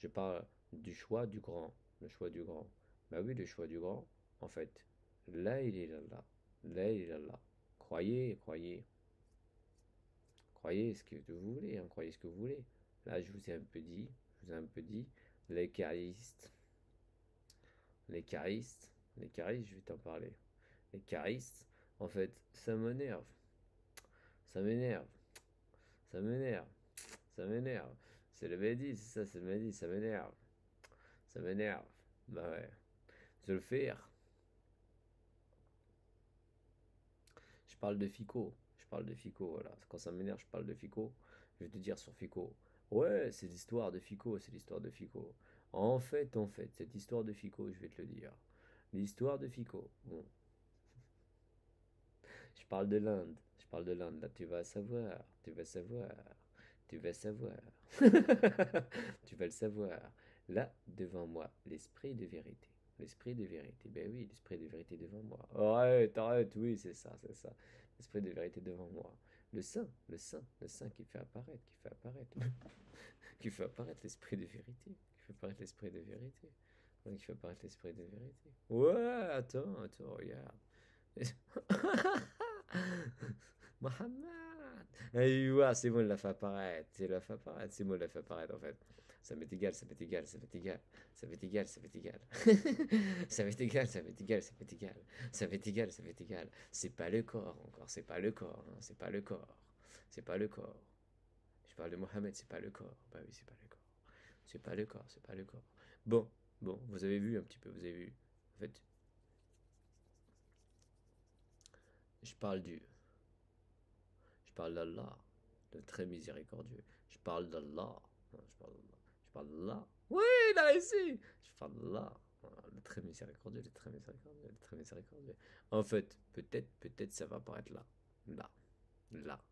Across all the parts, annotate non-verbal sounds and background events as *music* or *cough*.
Je parle du choix du grand. Le choix du grand. Bah oui, le choix du grand, en fait. Là, il est là. Là, il est là. Croyez, croyez. Croyez ce que vous voulez, hein, croyez ce que vous voulez. Là, je vous ai un peu dit, je vous ai un peu dit, les charistes, les charistes, les charistes, je vais t'en parler. Les charistes, en fait, ça m'énerve. Ça m'énerve. Ça m'énerve. Ça m'énerve. C'est le Mehdi, c'est ça, c'est le Mehdi, ça m'énerve. Ça m'énerve. Bah ouais. Je le faire. Je parle de Fico. Je parle de Fico, voilà. Quand ça m'énerve, je parle de Fico. Je vais te dire sur Fico. Ouais, c'est l'histoire de Fico, c'est l'histoire de Fico. En fait, en fait, cette histoire de Fico, je vais te le dire. L'histoire de Fico. Je parle de l'Inde. Je parle de l'Inde. Là, tu vas savoir. Tu vas savoir. Tu vas savoir. *laughs* tu vas le savoir. Là, devant moi, l'esprit de vérité. L'esprit de vérité. Ben oui, l'esprit de vérité devant moi. Arrête, arrête, oui, c'est ça, c'est ça. L'esprit de vérité devant moi. Le saint, le saint, le saint qui fait apparaître, qui fait apparaître. *laughs* qui fait apparaître l'esprit de vérité. Qui fait apparaître l'esprit de vérité. Qui fait apparaître l'esprit de vérité. Ouais, attends, attends, regarde. *laughs* Mohammed. Et ouah, c'est bon, il l'a fait apparaître. l'a C'est moi l'a fait apparaître en fait. Ça m'est égal, ça m'est égal, ça m'est égal. Ça m'est égal, ça m'est égal. *laughs* ça m'est égal, ça m'est égal, ça m'est égal. Ça m'est égal, ça m'est égal. C'est pas le corps encore, c'est pas le corps. Hein. C'est pas le corps. C'est pas le corps. Je parle de Mohamed, c'est pas le corps. Bah oui, c'est pas le corps. C'est pas le corps, c'est pas le corps. Bon, bon, vous avez vu un petit peu, vous avez vu. En fait, je parle du parle d'Allah, le très miséricordieux. Je parle d'Allah. Hein, je parle d'Allah. Je parle d'Allah. Oui, là ici. Je parle d'Allah. Hein, le très miséricordieux, le très miséricordieux, le très miséricordieux. En fait, peut-être, peut-être ça va apparaître là. Là. Là.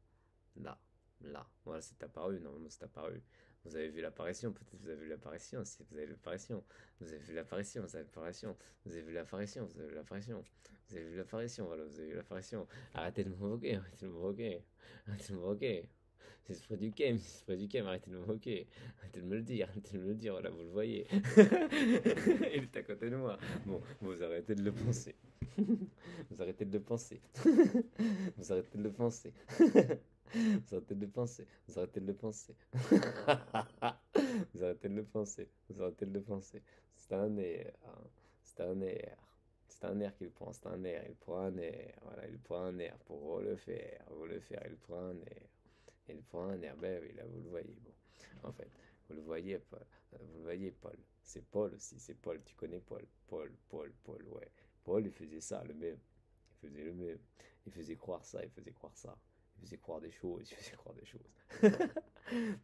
Là. Là. Voilà, c'est apparu. Normalement, c'est apparu. Vous avez vu l'apparition, peut-être vous avez vu l'apparition, si vous avez vu l'apparition, vous avez vu l'apparition, vous avez l'apparition, vous avez vu l'apparition, vous avez vu l'apparition, vous avez vu l'apparition, voilà, vous avez vu l'apparition. Arrêtez de me moquer, arrêtez de me moquer, arrêtez de me moquer. C'est ce du game, c'est ce du game, arrêtez de me moquer, arrêtez de me le dire, arrêtez de me le dire, voilà, vous le voyez. *laughs* Il est à côté de moi. Bon, vous arrêtez de le penser. *laughs* vous arrêtez de le penser. *laughs* vous arrêtez de le penser. Vous arrêtez de le penser. Vous arrêtez de le penser. *laughs* vous arrêtez de penser. Vous arrêtez de penser. C'est un air. Hein. C'est un air. C'est un air qu'il prend. C'est un air. Il prend un air. Voilà, il prend un air pour le faire. Vous le faire. Il prend un air. Il prend un air. Ben oui, là, vous le voyez. Bon, en fait, vous le voyez, Paul. Vous le voyez, Paul. C'est Paul aussi. C'est Paul. Tu connais Paul. Paul, Paul, Paul. Ouais. Paul, il faisait ça, le même. Il faisait le même. Il faisait croire ça. Il faisait croire ça croire des choses, croire des choses. *laughs*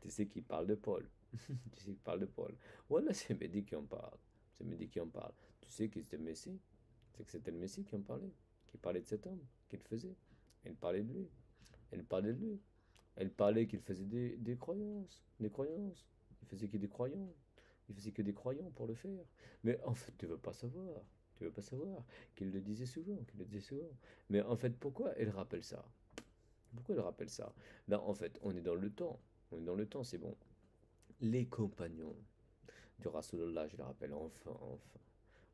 tu sais qui parle de Paul. *laughs* tu sais qui parle de Paul. Voilà, c'est Médic qui en parle. C'est Médic qui en parle. Tu sais qui était le Messie. C'est que c'était le Messie qui en parlait. Qui parlait de cet homme, qu'il faisait. Il parlait de lui. Elle parlait de lui. Elle parlait qu'il faisait des, des croyances. Des croyances. Il faisait que des croyants. Il faisait que des croyants pour le faire. Mais en fait, tu veux pas savoir tu veux pas savoir, qu'il le disait souvent, qu'il le disait souvent. Mais en fait, pourquoi elle rappelle ça pourquoi il rappelle ça Ben en fait, on est dans le temps. On est dans le temps, c'est bon. Les compagnons du Rasulallah, je le rappelle, enfin, enfin.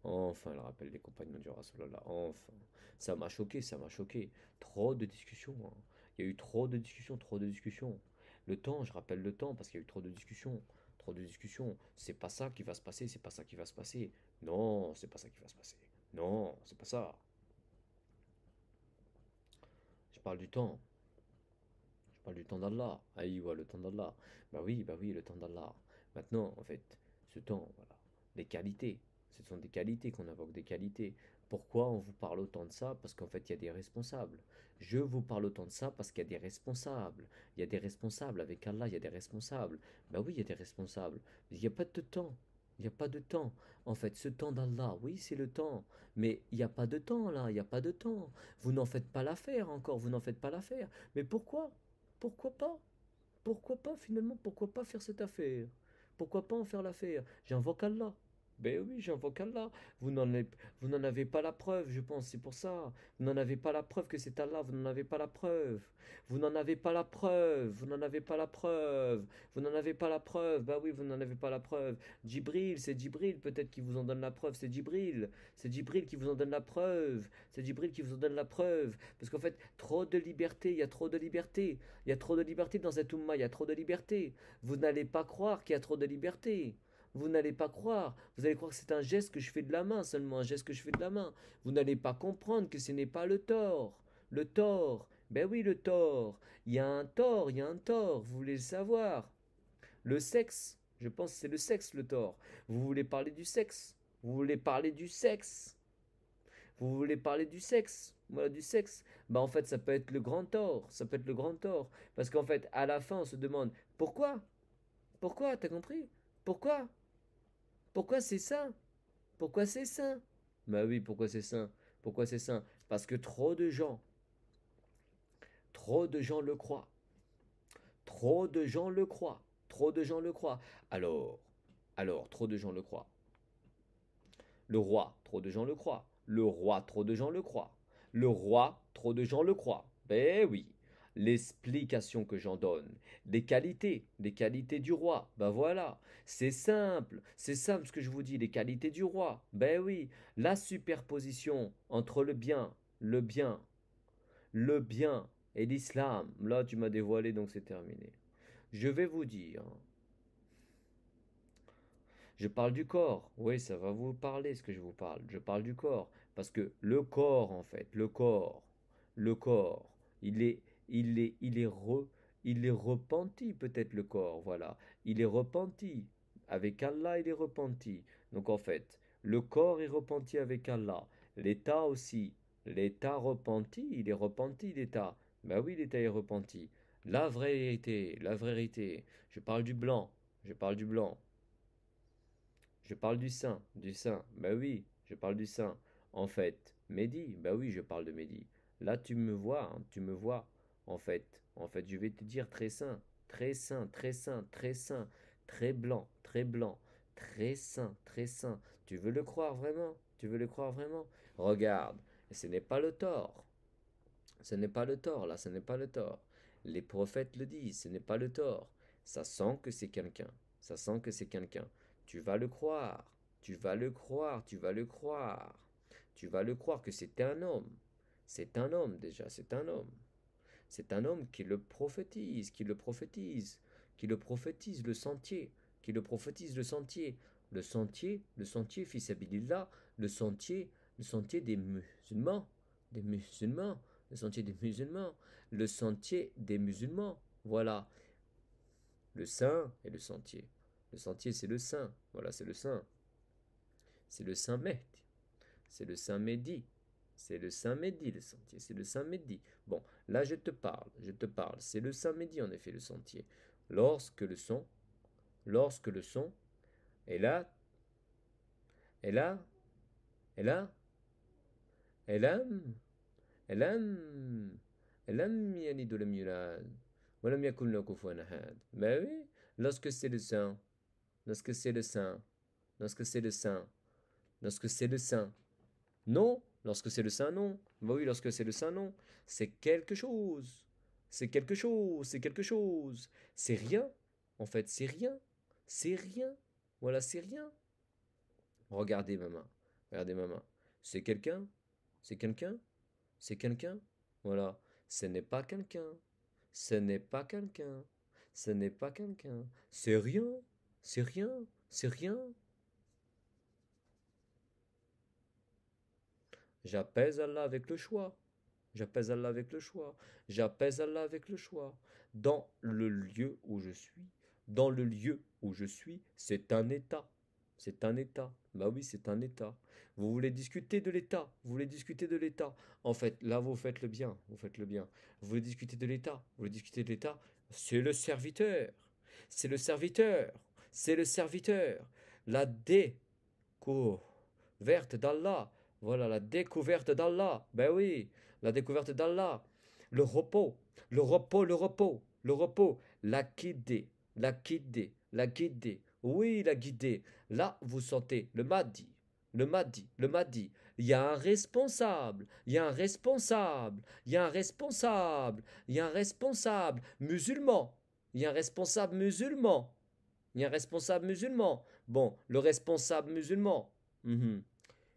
Enfin, le rappelle les compagnons du Rasulallah. Enfin, ça m'a choqué, ça m'a choqué. Trop de discussions. Hein. Il y a eu trop de discussions, trop de discussions. Le temps, je rappelle le temps parce qu'il y a eu trop de discussions, trop de discussions. C'est pas ça qui va se passer, c'est pas ça qui va se passer. Non, c'est pas ça qui va se passer. Non, c'est pas ça. Je parle du temps pas du temps d'Allah. Aïwa, le temps d'Allah. Bah oui, bah oui, le temps d'Allah. Maintenant, en fait, ce temps, voilà, les qualités. Ce sont des qualités qu'on invoque, des qualités. Pourquoi on vous parle autant de ça Parce qu'en fait, il y a des responsables. Je vous parle autant de ça parce qu'il y a des responsables. Il y a des responsables avec Allah, il y a des responsables. Bah oui, il y a des responsables. il n'y a pas de temps. Il n'y a pas de temps. En fait, ce temps d'Allah, oui, c'est le temps. Mais il n'y a pas de temps là, il n'y a pas de temps. Vous n'en faites pas l'affaire encore, vous n'en faites pas l'affaire. Mais pourquoi pourquoi pas Pourquoi pas finalement Pourquoi pas faire cette affaire Pourquoi pas en faire l'affaire J'invoque Allah. Ben oui, j'invoque là. Vous n'en avez, pas la preuve, je pense, c'est pour ça. Vous n'en avez pas la preuve que c'est Allah, vous n'en avez pas la preuve. Vous n'en avez pas la preuve, vous n'en avez pas la preuve. Vous n'en avez pas la preuve, bah ben oui, vous n'en avez pas la preuve. Djibril, c'est Djibril peut-être qui vous en donne la preuve, c'est Djibril. C'est Djibril qui vous en donne la preuve. C'est Djibril qui vous en donne la preuve. Parce qu'en fait, trop de liberté, il y a trop de liberté. Il y a trop de liberté dans cette Ummah, il y a trop de liberté. Vous n'allez pas croire qu'il y a trop de liberté vous n'allez pas croire. Vous allez croire que c'est un geste que je fais de la main, seulement un geste que je fais de la main. Vous n'allez pas comprendre que ce n'est pas le tort. Le tort. Ben oui, le tort. Il y a un tort, il y a un tort. Vous voulez le savoir. Le sexe. Je pense que c'est le sexe, le tort. Vous voulez parler du sexe. Vous voulez parler du sexe. Vous voulez parler du sexe. Voilà, du sexe. ben, en fait, ça peut être le grand tort. Ça peut être le grand tort. Parce qu'en fait, à la fin, on se demande pourquoi Pourquoi T'as compris Pourquoi pourquoi c'est ça? Pourquoi c'est ça Bah oui, pourquoi c'est ça Pourquoi c'est ça Parce que trop de gens, trop de gens le croient. Trop de gens le croient. Trop de gens le croient. Alors, alors, trop de gens le croient. Le roi, trop de gens le croient. Le roi, trop de gens le croient. Le roi, trop de gens le croient. Ben oui l'explication que j'en donne, des qualités, des qualités du roi. Ben voilà, c'est simple, c'est simple ce que je vous dis, les qualités du roi. Ben oui, la superposition entre le bien, le bien, le bien et l'islam. Là, tu m'as dévoilé, donc c'est terminé. Je vais vous dire. Je parle du corps. Oui, ça va vous parler ce que je vous parle. Je parle du corps. Parce que le corps, en fait, le corps, le corps, il est il est, il il est repenti peut-être le corps, voilà. Il est repenti. Avec Allah, il est repenti. Donc en fait, le corps est repenti avec Allah. L'état aussi. L'état repenti, il est repenti l'état. Ben oui, l'état est repenti. La vraie vérité, la vérité. Je parle du blanc, je parle du blanc. Je parle du saint, du saint. Ben oui, je parle du saint. En fait, Mehdi, ben oui, je parle de Mehdi. Là, tu me vois, hein, tu me vois en fait. En fait, je vais te dire très sain, très sain, très sain, très sain, très blanc, très blanc, très sain, très sain. Tu veux le croire vraiment Tu veux le croire vraiment Regarde, ce n'est pas le tort. Ce n'est pas le tort, là, ce n'est pas le tort. Les prophètes le disent, ce n'est pas le tort. Ça sent que c'est quelqu'un. Ça sent que c'est quelqu'un. Tu vas le croire. Tu vas le croire. Tu vas le croire. Tu vas le croire que c'est un homme. C'est un homme déjà, c'est un homme. C'est un homme qui le prophétise, qui le prophétise, qui le prophétise le sentier, qui le prophétise le sentier, le sentier, le sentier, fils Abidillah, le sentier, le sentier des musulmans, des musulmans, le sentier des musulmans, le sentier des musulmans, voilà. Le saint et le sentier. Le sentier, c'est le saint, voilà, c'est le saint. C'est le saint Mehdi, c'est le saint Mehdi, c'est le Saint le sentier, c'est le Saint médi, Bon, là je te parle, je te parle, c'est le Saint médi en effet le sentier. Lorsque le son, lorsque le son, et là, et là, et là, et là, et là, et là, mais ben oui, lorsque c'est le saint, lorsque c'est le saint, lorsque c'est le saint, lorsque c'est le saint, non, Lorsque c'est le saint nom, bah oui, lorsque c'est le saint nom, c'est quelque chose. C'est quelque chose, c'est quelque chose. C'est rien. En fait, c'est rien. C'est rien. Voilà, c'est rien. Regardez ma Regardez ma C'est quelqu'un. C'est quelqu'un. C'est quelqu'un. Voilà. Ce n'est pas quelqu'un. Ce n'est pas quelqu'un. Ce n'est pas quelqu'un. C'est rien. C'est rien. C'est rien. J'apaise Allah avec le choix. J'apaise Allah avec le choix. J'apaise Allah avec le choix. Dans le lieu où je suis, dans le lieu où je suis, c'est un état. C'est un état. Bah oui, c'est un état. Vous voulez discuter de l'état. Vous voulez discuter de l'état. En fait, là, vous faites le bien. Vous faites le bien. Vous voulez discuter de l'état. Vous voulez discuter de l'état. C'est le serviteur. C'est le serviteur. C'est le serviteur. La déco verte d'Allah voilà la découverte d'Allah. Ben oui, la découverte d'Allah. Le repos, le repos, le repos, le repos. La guider, la guider, la guider. Oui, la guider. Là, vous sentez le madi Le madi le Mahdi, il y a un responsable, il y a un responsable, il y a un responsable, il y a un responsable musulman, il y a un responsable musulman, il y a un responsable musulman. Bon, le responsable musulman, mhm,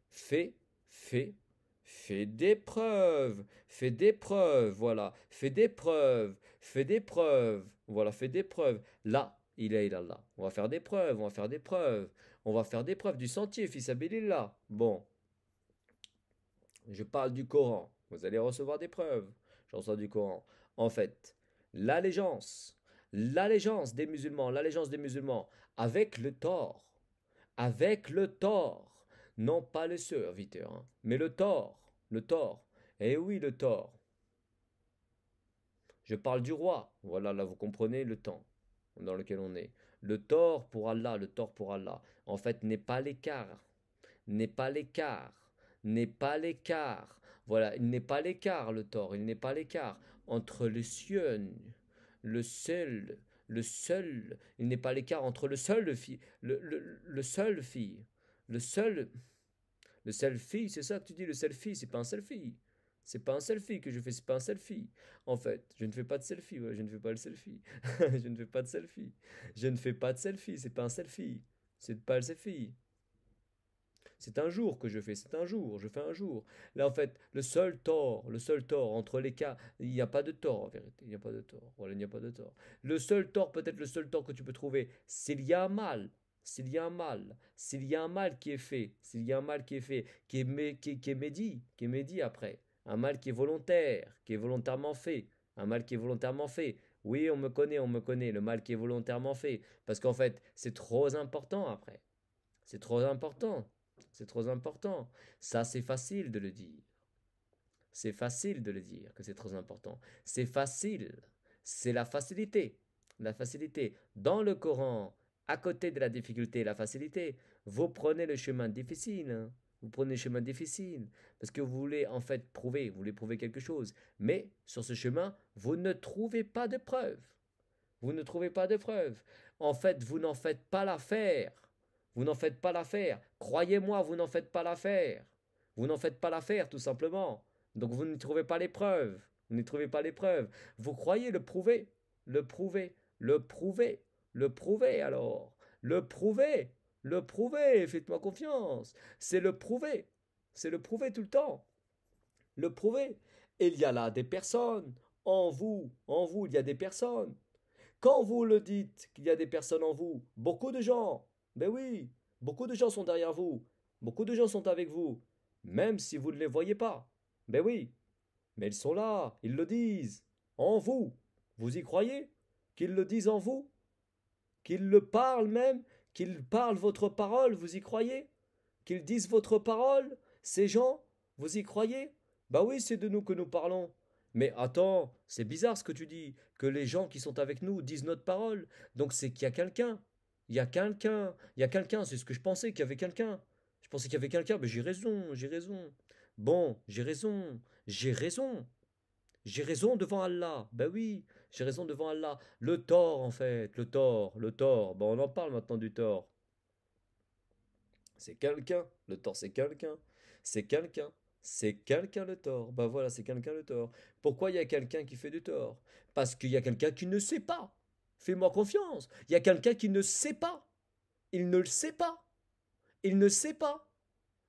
fait Fais, fais des preuves, fais des preuves, voilà, fais des preuves, fais des preuves, voilà, fais des preuves. Là, il est là. On va faire des preuves, on va faire des preuves, on va faire des preuves du sentier, fils Bon, je parle du Coran. Vous allez recevoir des preuves. J'en sors du Coran. En fait, l'allégeance, l'allégeance des musulmans, l'allégeance des musulmans avec le tort, avec le tort non pas le serviteur, hein, mais le tort, le tort. Eh oui, le tort. Je parle du roi. Voilà, là, vous comprenez le temps dans lequel on est. Le tort pour Allah, le tort pour Allah, en fait, n'est pas l'écart. N'est pas l'écart. N'est pas l'écart. Voilà, il n'est pas l'écart, le tort. Il n'est pas l'écart entre le sion, le seul, le seul. Il n'est pas l'écart entre le seul, le, le, le, le seul fille le seul, le selfie, c'est ça que tu dis, le selfie, c'est pas un selfie. C'est pas un selfie que je fais, c'est pas un selfie. En fait, je ne fais pas de selfie, je ne fais pas le selfie. *laughs* je ne fais pas de selfie. Je ne fais pas de selfie, c'est pas un selfie. C'est pas le selfie. C'est un jour que je fais, c'est un jour, je fais un jour. Là, en fait, le seul tort, le seul tort entre les cas, il n'y a pas de tort en vérité, il n'y a pas de tort. Voilà, il n'y a pas de tort. Le seul tort, peut-être le seul tort que tu peux trouver, c'est y a mal s'il y a un mal, s'il y a un mal qui est fait, s'il y a un mal qui est fait, qui est, qui, qui est médit, qui est médit après, un mal qui est volontaire, qui est volontairement fait, un mal qui est volontairement fait. Oui, on me connaît, on me connaît, le mal qui est volontairement fait. Parce qu'en fait, c'est trop important après. C'est trop important. C'est trop important. Ça, c'est facile de le dire. C'est facile de le dire que c'est trop important. C'est facile. C'est la facilité. La facilité. Dans le Coran, à côté de la difficulté et la facilité, vous prenez le chemin difficile. Hein. Vous prenez le chemin difficile parce que vous voulez en fait prouver, vous voulez prouver quelque chose. Mais sur ce chemin, vous ne trouvez pas de preuves. Vous ne trouvez pas de preuves. En fait, vous n'en faites pas l'affaire. Vous n'en faites pas l'affaire. Croyez-moi, vous n'en faites pas l'affaire. Vous n'en faites pas l'affaire, tout simplement. Donc vous ne trouvez pas les preuves. Vous ne trouvez pas les preuves. Vous croyez le prouver, le prouver, le prouver. Le prouver alors. Le prouver. Le prouver. Faites-moi confiance. C'est le prouver. C'est le prouver tout le temps. Le prouver. il y a là des personnes. En vous. En vous, il y a des personnes. Quand vous le dites qu'il y a des personnes en vous, beaucoup de gens. Ben oui. Beaucoup de gens sont derrière vous. Beaucoup de gens sont avec vous. Même si vous ne les voyez pas. Ben oui. Mais ils sont là. Ils le disent. En vous. Vous y croyez Qu'ils le disent en vous qu'il le parle même, qu'il parle votre parole, vous y croyez Qu'ils disent votre parole, ces gens, vous y croyez Bah oui, c'est de nous que nous parlons. Mais attends, c'est bizarre ce que tu dis, que les gens qui sont avec nous disent notre parole, donc c'est qu'il y a quelqu'un. Il y a quelqu'un, il y a quelqu'un, c'est ce que je pensais qu'il y avait quelqu'un. Je pensais qu'il y avait quelqu'un, mais j'ai raison, j'ai raison. Bon, j'ai raison, j'ai raison. J'ai raison devant Allah. Ben oui, j'ai raison devant Allah. Le tort, en fait, le tort, le tort. Ben on en parle maintenant du tort. C'est quelqu'un. Le tort, c'est quelqu'un. C'est quelqu'un. C'est quelqu'un le tort. Ben voilà, c'est quelqu'un le tort. Pourquoi il y a quelqu'un qui fait du tort Parce qu'il y a quelqu'un qui ne sait pas. Fais-moi confiance. Il y a quelqu'un qui ne sait pas. Il ne le sait pas. Il ne sait pas.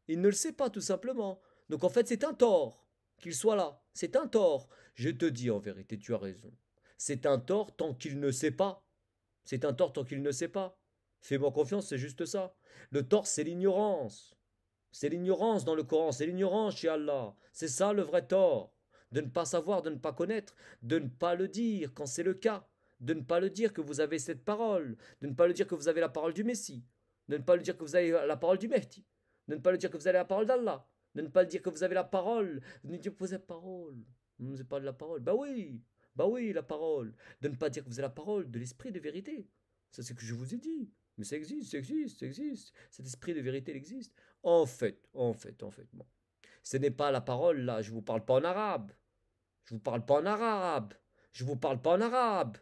Il ne le sait pas, tout simplement. Donc en fait, c'est un tort qu'il soit là. C'est un tort. Je te dis en vérité, tu as raison. C'est un tort tant qu'il ne sait pas. C'est un tort tant qu'il ne sait pas. Fais-moi confiance, c'est juste ça. Le tort, c'est l'ignorance. C'est l'ignorance dans le Coran, c'est l'ignorance chez Allah. C'est ça le vrai tort. De ne pas savoir, de ne pas connaître, de ne pas le dire quand c'est le cas, de ne pas le dire que vous avez cette parole, de ne pas le dire que vous avez la parole du Messie, de ne pas le dire que vous avez la parole du Mehdi, de ne pas le dire que vous avez la parole d'Allah, de ne pas dire que vous avez la parole, de ne dire que vous avez la parole. Vous n'avez pas de la parole. Bah oui, bah oui, la parole. De ne pas dire que vous avez la parole de l'esprit de vérité. Ça, c'est ce que je vous ai dit. Mais ça existe, ça existe, ça existe. Cet esprit de vérité, il existe. En fait, en fait, en fait. Bon. Ce n'est pas la parole, là. Je vous parle pas en arabe. Je vous parle pas en arabe. Je vous parle pas en arabe.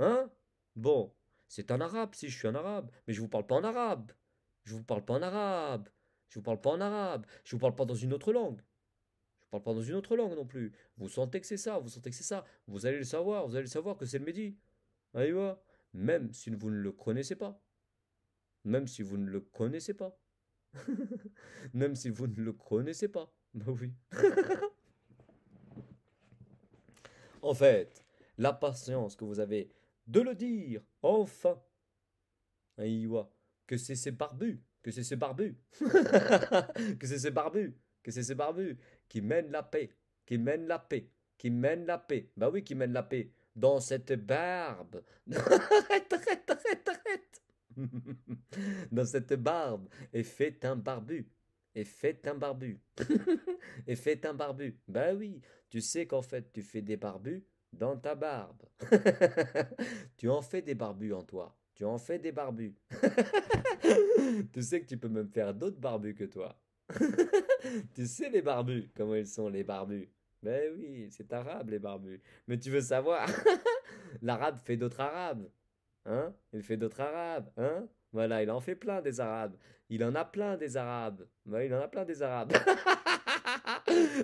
Hein Bon, c'est en arabe si je suis en arabe. Mais je vous parle pas en arabe. Je vous parle pas en arabe. Je ne vous parle pas en arabe. Je ne vous parle pas dans une autre langue. Je ne vous parle pas dans une autre langue non plus. Vous sentez que c'est ça, vous sentez que c'est ça. Vous allez le savoir, vous allez le savoir que c'est le midi. Aïe Même si vous ne le connaissez pas. Même si vous ne le connaissez pas. *laughs* Même si vous ne le connaissez pas. Bah oui. *laughs* en fait, la patience que vous avez de le dire, enfin, Aïwa, que c'est ces barbus que c'est ce barbu *laughs* que c'est ce barbu, que c'est ce barbu qui mène la paix, qui mène la paix, qui mène la paix. Bah oui, qui mène la paix dans cette barbe. *laughs* arrête, arrête, arrête, arrête. *laughs* dans cette barbe et fait un barbu. Et fait un barbu. et fait un barbu. Bah oui, tu sais qu'en fait, tu fais des barbus dans ta barbe. tu en fais des barbus en toi. Tu en fais des barbus. *laughs* tu sais que tu peux même faire d'autres barbus que toi. *laughs* tu sais les barbus, comment ils sont les barbus. Ben oui, c'est arabe les barbus. Mais tu veux savoir, *laughs* l'arabe fait d'autres arabes. Hein Il fait d'autres arabes, hein Voilà, il en fait plein des arabes. Il en a plein des arabes. Ben, il en a plein des arabes.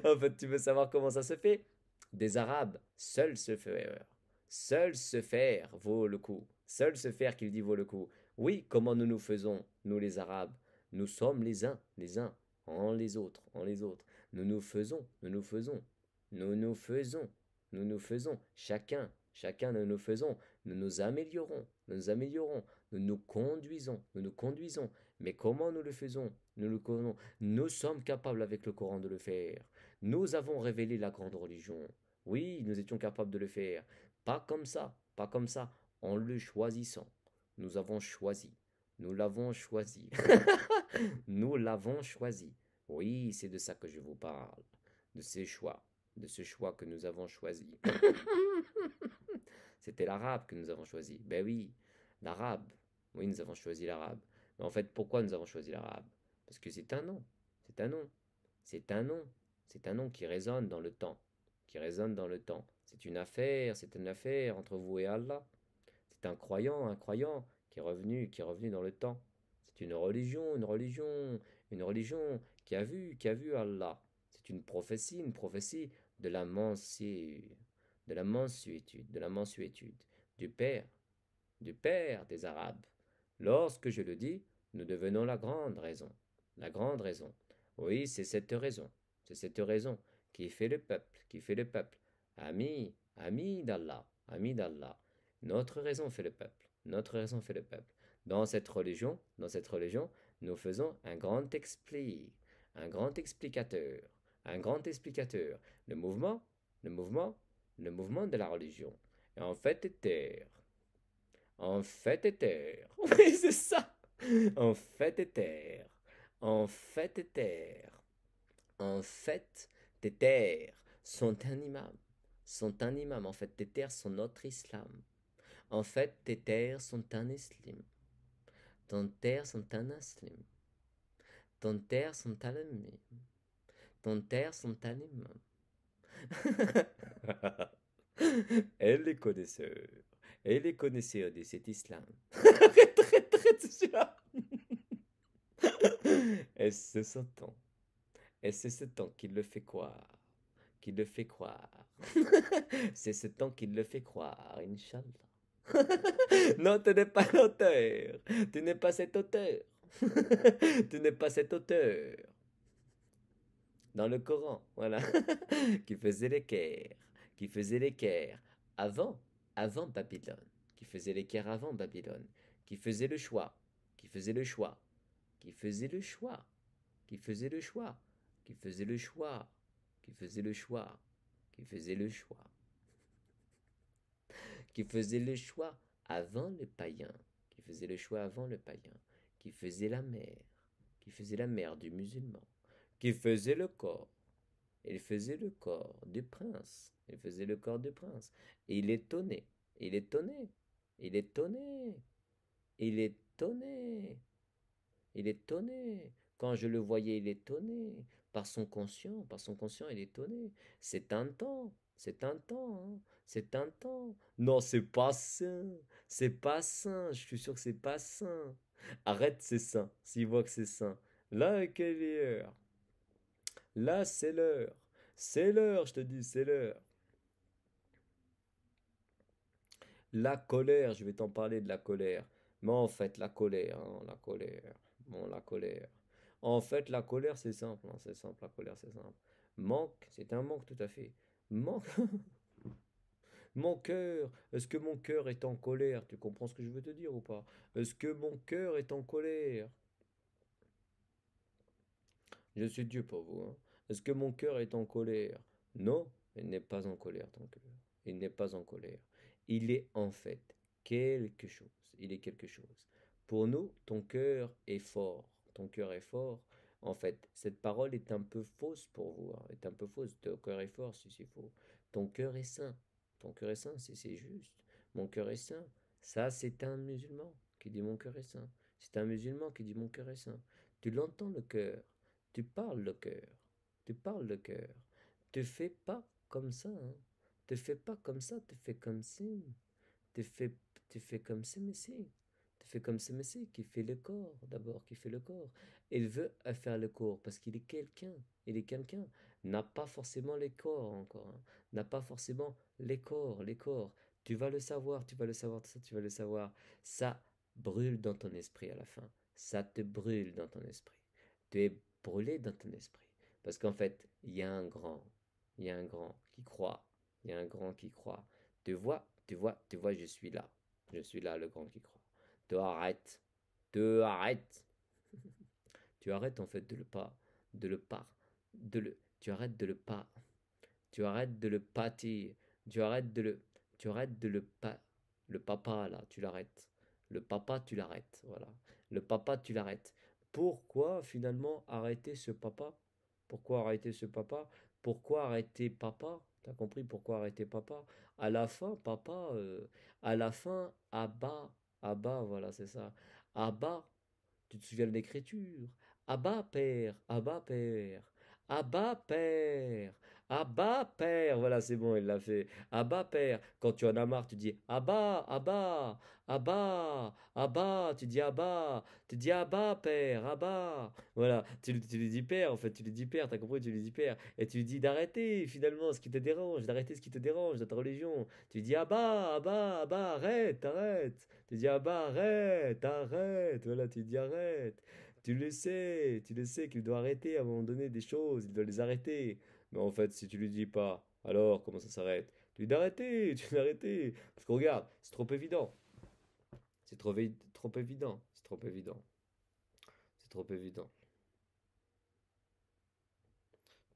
en fait, tu veux savoir comment ça se fait Des arabes, seuls se erreur. Seul se faire vaut le coup. Seul se faire qu'il dit vaut le coup. Oui, comment nous nous faisons, nous les Arabes Nous sommes les uns, les uns, en les autres, en les autres. Nous nous faisons, nous nous faisons, nous nous faisons, nous nous faisons, chacun, chacun nous nous faisons, nous nous améliorons, nous nous améliorons, nous nous conduisons, nous nous conduisons. Mais comment nous le faisons Nous le faisons. Nous sommes capables avec le Coran de le faire. Nous avons révélé la grande religion. Oui, nous étions capables de le faire. Pas comme ça, pas comme ça, en le choisissant. Nous avons choisi. Nous l'avons choisi. *laughs* Nous l'avons choisi. Oui, c'est de ça que je vous parle, de ce choix, de ce choix que nous avons choisi. *laughs* C'était l'arabe que nous avons choisi. Ben oui, l'arabe. Oui, nous avons choisi l'arabe. Mais en fait, pourquoi nous avons choisi l'arabe Parce que c'est un nom. C'est un nom. C'est un nom. C'est un nom qui résonne dans le temps qui résonne dans le temps. C'est une affaire, c'est une affaire entre vous et Allah. C'est un croyant, un croyant qui est revenu, qui est revenu dans le temps. C'est une religion, une religion, une religion qui a vu, qui a vu Allah. C'est une prophétie, une prophétie de la mansuétude, de la mansuétude, de la mansuétude du Père, du Père des Arabes. Lorsque je le dis, nous devenons la grande raison, la grande raison. Oui, c'est cette raison, c'est cette raison qui fait le peuple, qui fait le peuple. Ami, ami d'Allah, ami d'Allah. Notre raison fait le peuple, notre raison fait le peuple. Dans cette religion, dans cette religion, nous faisons un grand expli, un grand explicateur, un grand explicateur. Le mouvement, le mouvement, le mouvement de la religion. en fait, terre. En fait, terre. *laughs* Oui, c'est ça. En fait, terre. En fait, terre. En fait, tes terres sont un imam, sont un imam. En fait, tes terres sont notre islam. En fait, tes terres sont un islam. Ton terres sont un islam. Ton terres sont un islam Ton terres sont un imam. *laughs* Elle les connaisseurs, Elle les connaissait de cet islam. *laughs* arrête, arrête, arrête, là Elle ce sont et c'est ce temps qui le fait croire, qui le fait croire. *laughs* c'est ce temps qui le fait croire, Inch'Allah. *laughs* non, tu n'es pas l'auteur. Tu n'es pas cet auteur. *laughs* tu n'es pas cet auteur. Dans le Coran, voilà. qui faisait l'équerre. Qui faisait l'équerre avant, avant Babylone. Qui faisait l'équerre avant Babylone. Qui faisait le choix. Qui faisait le choix. Qui faisait le choix. Qui faisait le choix qui faisait le choix, qui faisait le choix, qui faisait le choix, qui faisait le choix avant le païen, qui faisait le choix avant le païen, qui faisait la mère, qui faisait la mère du musulman, qui faisait le corps. Il faisait le corps du prince. Il faisait le corps du prince. Et il étonnait. Il étonnait. Il étonnait. Il étonnait. Il étonnait. Quand je le voyais, il étonnait par son conscient, par son conscient, il est étonné. C'est un temps, c'est un temps, hein. c'est un temps. Non, c'est pas sain, c'est pas sain, je suis sûr que c'est pas sain. Arrête, c'est sain, s'il voit que c'est sain. Là, quelle est l'heure Là, c'est l'heure. C'est l'heure, je te dis, c'est l'heure. La colère, je vais t'en parler de la colère. Mais en fait, la colère, hein, la colère, bon, la colère. En fait, la colère, c'est simple. Hein, c'est simple, la colère, c'est simple. Manque, c'est un manque tout à fait. Manque. *laughs* mon cœur, est-ce que mon cœur est en colère Tu comprends ce que je veux te dire ou pas Est-ce que mon cœur est en colère Je suis Dieu pour vous. Hein. Est-ce que mon cœur est en colère Non, il n'est pas en colère ton cœur. Il n'est pas en colère. Il est en fait quelque chose. Il est quelque chose. Pour nous, ton cœur est fort ton cœur est fort. En fait, cette parole est un peu fausse pour vous, hein, est un peu fausse. Ton cœur est fort si c'est faux. Ton cœur est saint. Ton cœur est saint si c'est juste. Mon cœur est saint. Ça, c'est un musulman qui dit mon cœur est saint. C'est un musulman qui dit mon cœur est saint. Tu l'entends le cœur. Tu parles le cœur. Tu parles le cœur. Te fais pas comme ça. Hein. Te fais pas comme ça. Te fais comme ça. Tu fais, tu fais comme ça mais si fait comme ce monsieur qui fait le corps, d'abord, qui fait le corps. Il veut faire le corps parce qu'il est quelqu'un. Il est quelqu'un. N'a pas forcément les corps encore. Hein. N'a pas forcément les corps, les corps. Tu vas le savoir, tu vas le savoir, ça, tu vas le savoir. Ça brûle dans ton esprit à la fin. Ça te brûle dans ton esprit. Tu es brûlé dans ton esprit. Parce qu'en fait, il y a un grand. Il y a un grand qui croit. Il y a un grand qui croit. Tu vois, tu vois, tu vois, je suis là. Je suis là, le grand qui croit. Tu arrêtes. te arrête. *laughs* tu arrêtes en fait de le pas, de le pas, de le, tu arrêtes de le pas, tu arrêtes de le pâtir, tu arrêtes de le, tu arrêtes de le pas, le papa là, tu l'arrêtes, le papa tu l'arrêtes, voilà, le papa tu l'arrêtes. Pourquoi finalement arrêter ce papa Pourquoi arrêter ce papa Pourquoi arrêter papa T'as compris pourquoi arrêter papa À la fin, papa, euh, à la fin, bas Abba, ah voilà, c'est ça. Abba, ah tu te souviens de l'écriture. Abba, ah Père, Abba, Père, Abba, Père. Abba, père Voilà, c'est bon, il l'a fait. Abba, père Quand tu en as marre, tu dis Abba Abba Abba Abba tu dis Abba tu dis Abba, père, Abba Voilà, tu, lui dis père, en fait, tu lui dis père, t'as compris, tu lui dis père. Et tu lui dis d'arrêter, finalement, ce qui te dérange, d'arrêter ce qui te dérange de ta religion. Tu lui dis Abba Abba Abba arrête, arrête. Tu lui dis Abba arrête, arrête. Voilà, tu lui dis arrête. Tu le sais, tu le sais qu'il doit arrêter à un moment donné des choses, il doit les arrêter. Mais en fait, si tu lui dis pas, alors comment ça s'arrête Tu lui dis d'arrêter, tu d'arrêter. Parce que regarde, c'est trop évident. C'est trop, évident. C'est trop évident. C'est trop évident.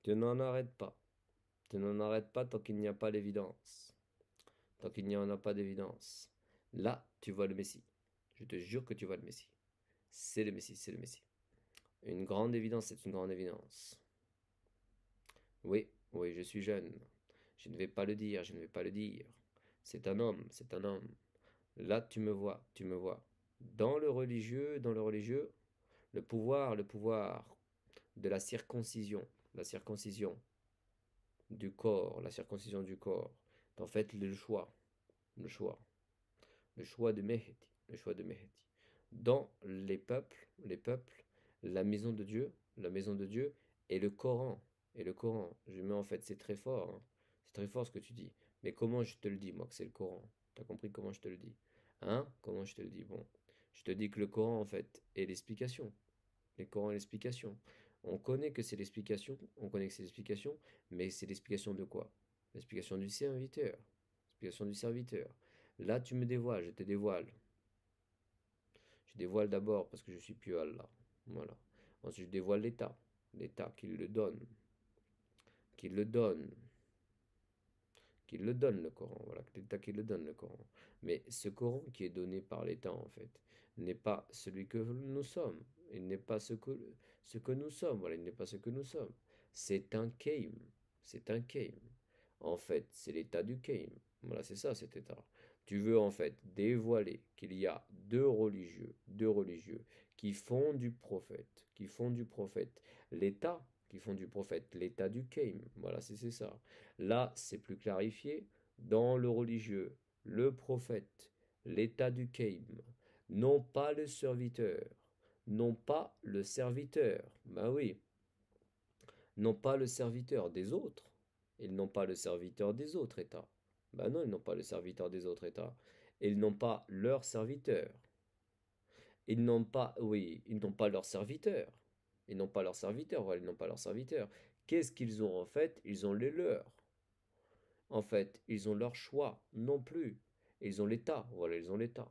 Tu n'en arrêtes pas. Tu n'en arrêtes pas tant qu'il n'y a pas d'évidence. Tant qu'il n'y en a pas d'évidence. Là, tu vois le Messie. Je te jure que tu vois le Messie. C'est le Messie, c'est le Messie. Une grande évidence, c'est une grande évidence. Oui, oui, je suis jeune. Je ne vais pas le dire, je ne vais pas le dire. C'est un homme, c'est un homme. Là, tu me vois, tu me vois. Dans le religieux, dans le religieux, le pouvoir, le pouvoir de la circoncision, la circoncision du corps, la circoncision du corps. En fait, le choix, le choix, le choix de Mehdi, le choix de Mehdi. Dans les peuples, les peuples, la maison de Dieu, la maison de Dieu et le Coran, et le Coran. Je mets en fait, c'est très fort. Hein. C'est très fort ce que tu dis. Mais comment je te le dis, moi, que c'est le Coran T'as compris comment je te le dis Hein Comment je te le dis Bon, je te dis que le Coran, en fait, est l'explication. Le Coran est l'explication. On connaît que c'est l'explication, on connaît que c'est l'explication, mais c'est l'explication de quoi L'explication du serviteur. L'explication du serviteur. Là, tu me dévoiles, je te dévoile. Je dévoile d'abord parce que je suis plus Allah. Voilà. Ensuite, je dévoile l'État. L'État qui le donne le donne. Qu'il le donne le Coran, voilà, que l'État qui le donne le Coran. Mais ce Coran qui est donné par l'État, en fait, n'est pas celui que nous sommes. Il n'est pas ce que, ce que nous sommes, voilà, il n'est pas ce que nous sommes. C'est un Kaim, c'est un Kaim. En fait, c'est l'État du Kaim. Voilà, c'est ça cet état. Tu veux en fait dévoiler qu'il y a deux religieux, deux religieux qui font du prophète, qui font du prophète l'état qui font du prophète l'état du Keim. Voilà, c'est ça. Là, c'est plus clarifié. Dans le religieux, le prophète, l'état du Keim, non pas le serviteur, non pas le serviteur, Ben oui, non pas le serviteur des autres, ils n'ont pas le serviteur des autres états. Ben non, ils n'ont pas le serviteur des autres États. Ils n'ont pas leur serviteur. Ils n'ont pas, oui, ils n'ont pas leur serviteur et non pas leurs serviteurs, voilà, n'ont pas leurs serviteurs. Qu'est-ce qu'ils ont en fait Ils ont les leurs. En fait, ils ont leur choix non plus. Ils ont l'État, voilà, ils ont l'État.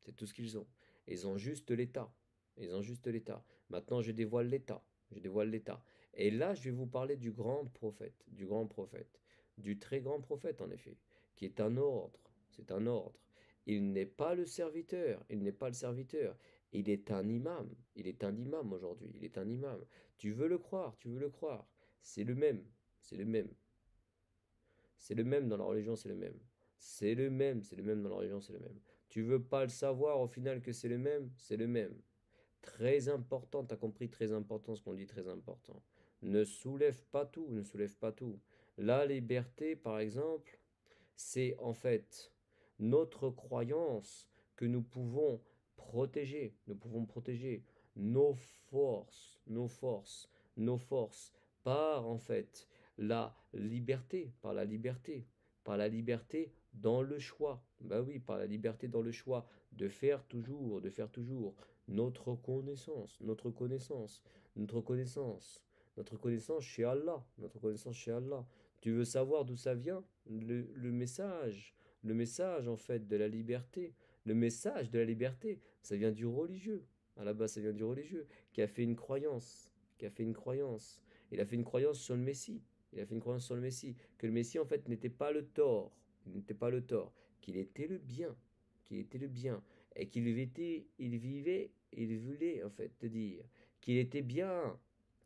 C'est tout ce qu'ils ont. Ils ont juste l'État. Ils ont juste l'État. Maintenant, je dévoile l'État. Je dévoile l'État. Et là, je vais vous parler du grand prophète, du grand prophète, du très grand prophète en effet, qui est un ordre. C'est un ordre. Il n'est pas le serviteur, il n'est pas le serviteur. Il est un imam. Il est un imam aujourd'hui. Il est un imam. Tu veux le croire, tu veux le croire. C'est le même. C'est le même. C'est le même dans la religion, c'est le même. C'est le même, c'est le même dans la religion, c'est le même. Tu veux pas le savoir au final que c'est le même C'est le même. Très important, tu as compris très important ce qu'on dit, très important. Ne soulève pas tout, ne soulève pas tout. La liberté, par exemple, c'est en fait notre croyance que nous pouvons protéger, nous pouvons protéger nos forces, nos forces, nos forces par en fait la liberté, par la liberté, par la liberté dans le choix. bah oui, par la liberté dans le choix de faire toujours, de faire toujours notre connaissance, notre connaissance, notre connaissance, notre connaissance chez Allah, notre connaissance chez Allah. Tu veux savoir d'où ça vient le, message, le message en fait de la liberté, le message de la liberté, ça vient du religieux. À la base, ça vient du religieux, qui a fait une croyance, qui a fait une croyance. Il a fait une croyance sur le Messie. Il a fait une croyance sur le Messie, que le Messie, en fait, n'était pas le tort, n'était pas le tort, qu'il était le bien, qu'il était le bien, et qu'il était, il vivait, il voulait, en fait, te dire, qu'il était bien,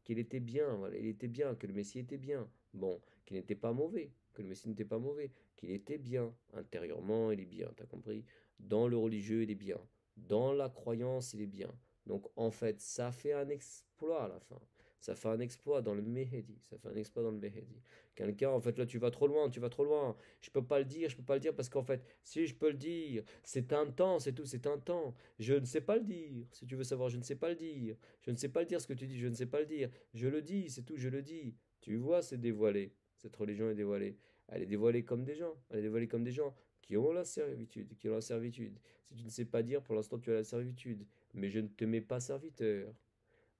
qu'il était bien, voilà, il était bien, que le Messie était bien, bon, qu'il n'était pas mauvais, que le Messie n'était pas mauvais, qu'il était bien, intérieurement, il est bien, t'as compris Dans le religieux, il est bien dans la croyance, il est bien. Donc en fait, ça fait un exploit à la fin. Ça fait un exploit dans le Mehedi. Ça fait un exploit dans le Mehedi. Quelqu'un, en fait, là, tu vas trop loin, tu vas trop loin. Je peux pas le dire, je peux pas le dire parce qu'en fait, si je peux le dire, c'est un temps, c'est tout, c'est un temps. Je ne sais pas le dire. Si tu veux savoir, je ne sais pas le dire. Je ne sais pas le dire ce que tu dis, je ne sais pas le dire. Je le dis, c'est tout, je le dis. Tu vois, c'est dévoilé. Cette religion est dévoilée. Elle est dévoilée comme des gens. Elle est dévoilée comme des gens qui ont la servitude, qui ont la servitude. Si tu ne sais pas dire, pour l'instant tu as la servitude, mais je ne te mets pas serviteur.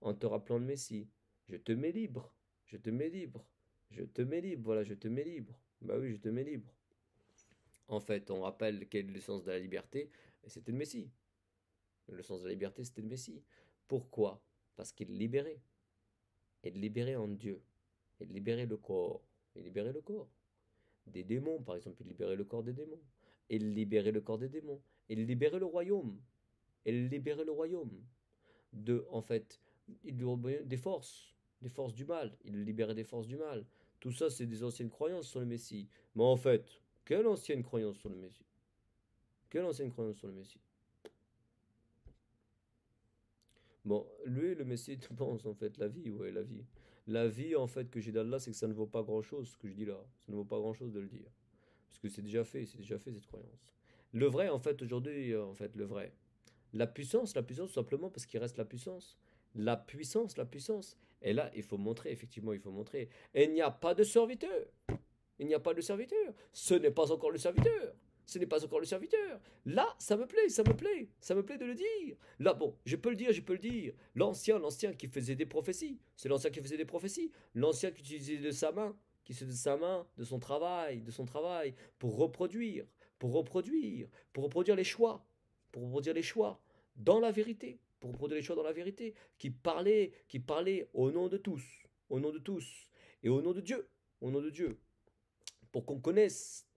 En te rappelant le Messie, je te mets libre, je te mets libre, je te mets libre, voilà, je te mets libre. Bah oui, je te mets libre. En fait, on rappelle quel est le sens de la liberté, et c'était le Messie. Le sens de la liberté, c'était le Messie. Pourquoi Parce qu'il libérait. Et de libérer en Dieu. Et de libérer le corps. Et libérer le corps. Des démons, par exemple, il libérait le corps des démons et libérer le corps des démons, et libérer le royaume, et libérer le royaume de, en fait, des forces, des forces du mal, il libérait des forces du mal. Tout ça, c'est des anciennes croyances sur le Messie. Mais en fait, quelle ancienne croyance sur le Messie Quelle ancienne croyance sur le Messie Bon, lui, le Messie, tu pense en fait la vie, ouais, la vie. La vie en fait que j'ai d'Allah, c'est que ça ne vaut pas grand chose ce que je dis là. Ça ne vaut pas grand chose de le dire. Parce que c'est déjà fait, c'est déjà fait cette croyance. Le vrai, en fait, aujourd'hui, euh, en fait, le vrai. La puissance, la puissance, simplement parce qu'il reste la puissance. La puissance, la puissance. Et là, il faut montrer, effectivement, il faut montrer. Et il n'y a pas de serviteur. Il n'y a pas de serviteur. Ce n'est pas encore le serviteur. Ce n'est pas encore le serviteur. Là, ça me plaît, ça me plaît, ça me plaît de le dire. Là, bon, je peux le dire, je peux le dire. L'ancien, l'ancien qui faisait des prophéties, c'est l'ancien qui faisait des prophéties. L'ancien qui utilisait de sa main qui se de sa main, de son travail, de son travail, pour reproduire, pour reproduire, pour reproduire les choix, pour reproduire les choix dans la vérité, pour reproduire les choix dans la vérité, qui parlait, qui parlait au nom de tous, au nom de tous, et au nom de Dieu, au nom de Dieu, pour qu'on connaisse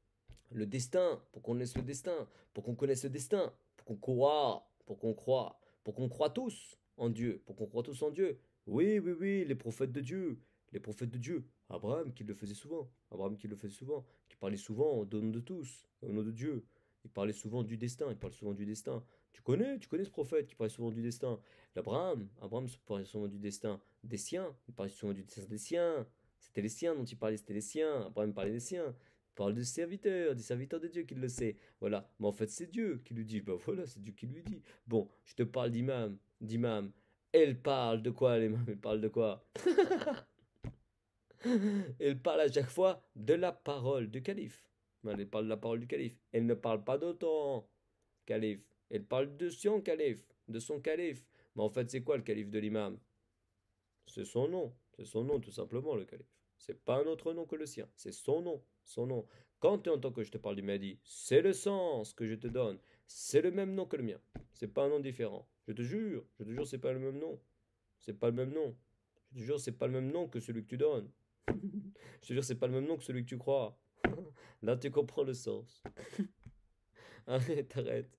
le destin, pour qu'on connaisse le destin, pour qu'on connaisse le destin, pour qu'on croit, pour qu'on croit, pour qu'on croit tous en Dieu, pour qu'on croit tous en Dieu. Oui, oui, oui, les prophètes de Dieu, les prophètes de Dieu Abraham qui le faisait souvent, Abraham qui le faisait souvent, qui parlait souvent au nom de tous, au nom de Dieu. Il parlait souvent du destin, il parle souvent du destin. Tu connais, tu connais ce prophète qui parlait souvent du destin. L'Abraham, Abraham parlait souvent du destin des siens, il parlait souvent du destin des siens. C'était les siens dont il parlait, c'était les siens. Abraham parlait des siens. Il parle des serviteurs, des serviteurs de Dieu qui le sait. Voilà. Mais en fait, c'est Dieu qui lui dit. Ben voilà, c'est Dieu qui lui dit. Bon, je te parle d'imam, d'imam. Elle parle de quoi, l'imam Elle parle de quoi *laughs* *laughs* Elle parle à chaque fois de la parole du calife. Elle parle de la parole du calife. Elle ne parle pas d'autant calife. Elle parle de son calife, de son calife. Mais en fait, c'est quoi le calife de l'imam C'est son nom. C'est son nom, tout simplement, le calife. C'est pas un autre nom que le sien. C'est son nom. Son nom. Quand tu entends que je te parle du Mahdi, c'est le sens que je te donne. C'est le même nom que le mien. C'est pas un nom différent. Je te jure, je te jure, c'est pas le même nom. C'est pas le même nom. Je te jure, c'est pas le même nom que celui que tu donnes. *laughs* je te jure, c'est pas le même nom que celui que tu crois. *laughs* Là, tu comprends le sens. *laughs* arrête, arrête.